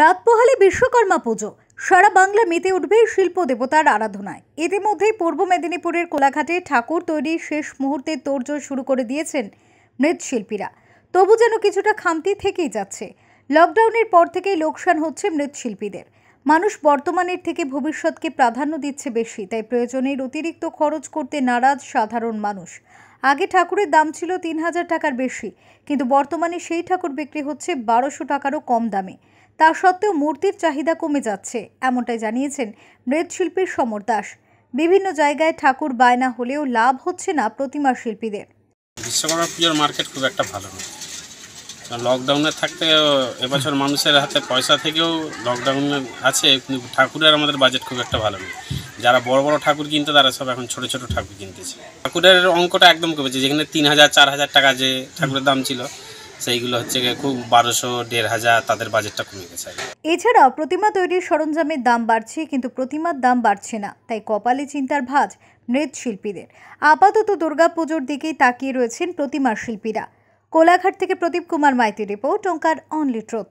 রাত পোহালে বিশ্বকর্মা পুজো সারা বাংলা মেতে উঠবে শিল্প দেবতার আরাধনায় ইতিমধ্যেই পূর্ব মেদিনীপুরের কোলাঘাটে ঠাকুর তৈরি শেষ মুহূর্তে তোড়জোড় শুরু করে দিয়েছেন মৃৎশিল্পীরা তবু যেন কিছুটা খামতি থেকেই যাচ্ছে লকডাউনের পর থেকেই লোকসান হচ্ছে মৃৎশিল্পীদের মানুষ বর্তমানের থেকে ভবিষ্যৎকে প্রাধান্য দিচ্ছে বেশি তাই প্রয়োজনের অতিরিক্ত খরচ করতে নারাজ সাধারণ মানুষ আগে ঠাকুরের দাম ছিল তিন হাজার টাকার বেশি কিন্তু বর্তমানে সেই ঠাকুর বিক্রি হচ্ছে বারোশো টাকারও কম দামে তা সত্ত্বেও মূর্তির চাহিদা কমে যাচ্ছে এমনটাই জানিয়েছেন মৃৎশিল্পীর সমর দাস বিভিন্ন জায়গায় ঠাকুর বায়না হলেও লাভ হচ্ছে না প্রতিমা শিল্পীদের বিশ্বকর্মা পুজোর মার্কেট খুব একটা ভালো লকডাউনে থাকতে এবছর মানুষের হাতে পয়সা থেকেও লকডাউনে আছে কিন্তু ঠাকুরের আমাদের বাজেট খুব একটা ভালো নেই যারা বড় বড় ঠাকুর কিনতে তারা সব এখন ছোট ছোট ঠাকুর কিনতেছে ঠাকুরের অঙ্কটা একদম কমেছে যেখানে তিন হাজার চার হাজার টাকা যে ঠাকুরের দাম ছিল সেইগুলো হচ্ছে খুব বারোশো দেড় হাজার তাদের বাজেটটা কমে গেছে এছাড়া প্রতিমা তৈরির সরঞ্জামের দাম বাড়ছে কিন্তু প্রতিমার দাম বাড়ছে না তাই কপালে চিন্তার ভাঁজ মৃৎশিল্পীদের আপাতত দুর্গাপুজোর দিকেই তাকিয়ে রয়েছেন প্রতিমার শিল্পীরা কোলাঘাট থেকে Pradip Kumar Maiti report Onkar only truth